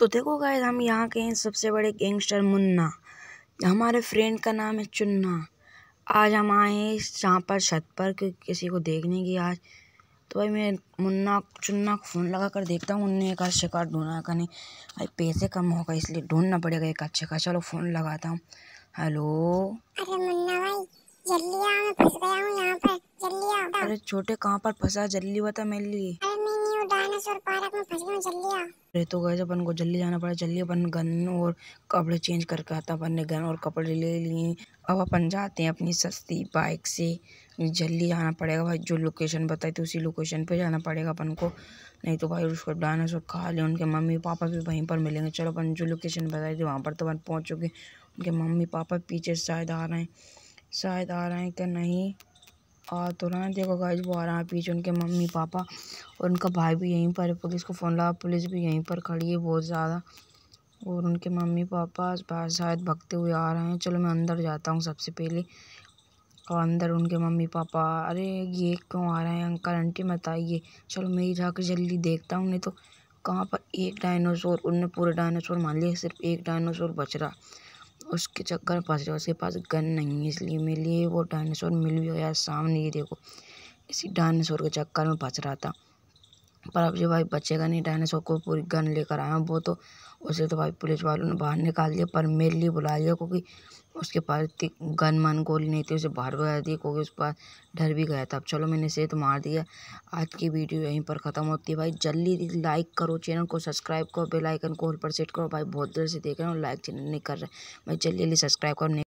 तो देखो गाइस हम यहाँ के हैं सबसे बड़े गैंगस्टर मुन्ना हमारे फ्रेंड का नाम है चुन्ना आज हम आए हैं यहाँ पर छत पर कि किसी को देखने की आज तो भाई मैं मुन्ना चुन्ना को फ़ोन लगा कर देखता हूँ उनने एक अच्छे का ढूंढा का नहीं भाई पैसे कम होगा इसलिए ढूंढना पड़ेगा एक अच्छे का चलो फ़ोन लगाता हूँ हेलो अरे मुन्ना भाई जल्दी आओ मैं फंस गया हूँ यहाँ पर जल्दी आओ अरे छोटे कहाँ पर फंसा जल्दी बता मेरे लिए डायनासोर पार्क में फंस गया जल्दी आ अरे तो गए अपन को जल्दी जाना पड़ा जल्दी अपन गन और कपड़े चेंज करके आता अपन ने गन और कपड़े ले लिए अब अपन जाते हैं अपनी सस्ती बाइक से जल्दी जाना पड़ेगा भाई जो लोकेशन बताई थी उसी लोकेशन पे जाना पड़ेगा अपन को नहीं तो भाई उसको डायनासोर खा ले उनके मम्मी पापा भी वहीं पर मिलेंगे चलो अपन जो लोकेशन बताई थी वहाँ पर तो अपन पहुँच चुके उनके मम्मी पापा पीछे शायद आ रहे हैं शायद आ रहे हैं क्या नहीं और है तो देखो गाइज वो आ रहा है पीछे उनके मम्मी पापा और उनका भाई भी यहीं पर है पुलिस को फ़ोन लगा पुलिस भी यहीं पर खड़ी है बहुत ज़्यादा और उनके मम्मी पापा शायद भगते हुए आ रहे हैं चलो मैं अंदर जाता हूँ सबसे पहले और अंदर उनके मम्मी पापा अरे ये क्यों आ रहे हैं अंकल आंटी बताइए चलो मैं ही जाकर जल्दी देखता हूँ नहीं तो कहाँ पर एक डायनासोर उनने पूरे डायनासोर मान लिए सिर्फ एक डायनासोर बच रहा उसके चक्कर में फंस रहे उसके पास गन नहीं है इसलिए मेरे लिए वो डायनासोर मिल भी गया सामने ही देखो इसी डायनासोर के चक्कर में फंस रहा था पर अब जो भाई बच्चे का नहीं डायनासोर को पूरी गन लेकर आया वो तो उसे तो भाई पुलिस वालों ने बाहर निकाल दिया पर मेरे लिए बुला लिया क्योंकि उसके पास इतनी गन मन गोली नहीं थी उसे बाहर बुला दिया क्योंकि उस पास डर भी गया था अब चलो मैंने इसे तो मार दिया आज की वीडियो यहीं पर ख़त्म होती है भाई जल्दी लाइक करो चैनल को सब्सक्राइब करो बेलाइकन को ऑल पर सेट करो भाई बहुत देर से देख रहे हो लाइक चैनल नहीं कर रहे भाई जल्दी जल्दी सब्सक्राइब करो